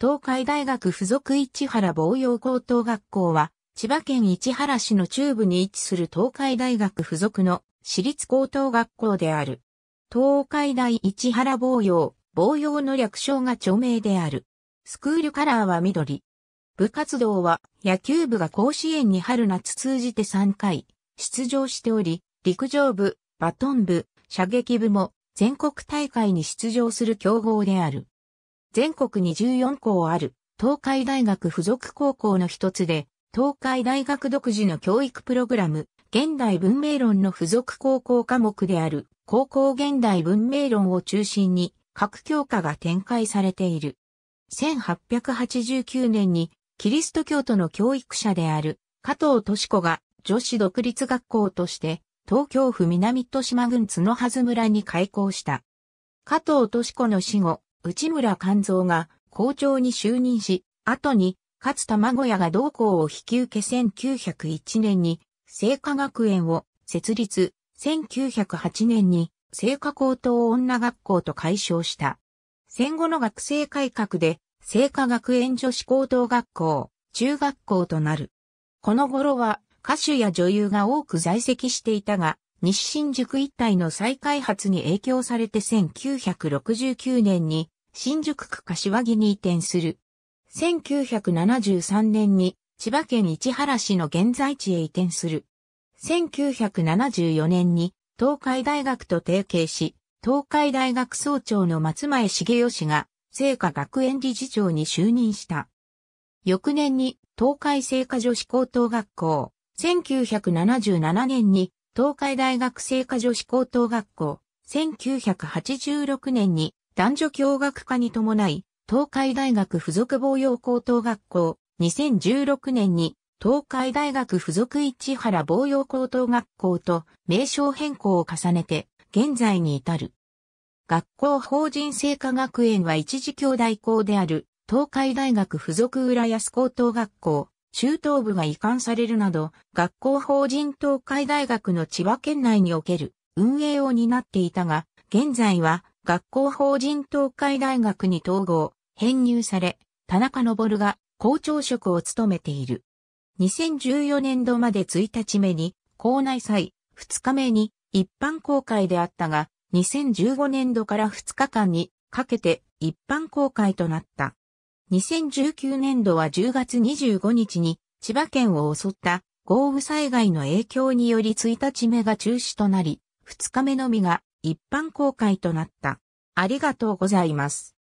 東海大学附属市原防洋高等学校は、千葉県市原市の中部に位置する東海大学附属の私立高等学校である。東海大市原防洋、防洋の略称が著名である。スクールカラーは緑。部活動は野球部が甲子園に春夏通じて3回出場しており、陸上部、バトン部、射撃部も全国大会に出場する強豪である。全国に14校ある東海大学附属高校の一つで、東海大学独自の教育プログラム、現代文明論の付属高校科目である高校現代文明論を中心に各教科が展開されている。1889年にキリスト教徒の教育者である加藤敏子が女子独立学校として東京府南豊島郡津は筈村に開校した。加藤敏子の死後、内村勘蔵が校長に就任し、後に勝卵屋が同校を引き受け1901年に聖火学園を設立、1908年に聖華高等女学校と改称した。戦後の学生改革で聖火学園女子高等学校、中学校となる。この頃は歌手や女優が多く在籍していたが、西新宿一帯の再開発に影響されて1969年に新宿区柏木に移転する。1973年に千葉県市原市の現在地へ移転する。1974年に東海大学と提携し、東海大学総長の松前茂義が聖火学園理事長に就任した。翌年に東海聖火女子高等学校、1977年に東海大学生科女子高等学校、1986年に男女共学科に伴い、東海大学附属防用高等学校、2016年に東海大学附属市原防用高等学校と名称変更を重ねて、現在に至る。学校法人聖火学園は一時兄弟校である東海大学附属浦安高等学校、中等部が移管されるなど、学校法人東海大学の千葉県内における運営を担っていたが、現在は学校法人東海大学に統合、編入され、田中昇が校長職を務めている。2014年度まで1日目に、校内祭、2日目に一般公開であったが、2015年度から2日間にかけて一般公開となった。2019年度は10月25日に千葉県を襲った豪雨災害の影響により1日目が中止となり、2日目のみが一般公開となった。ありがとうございます。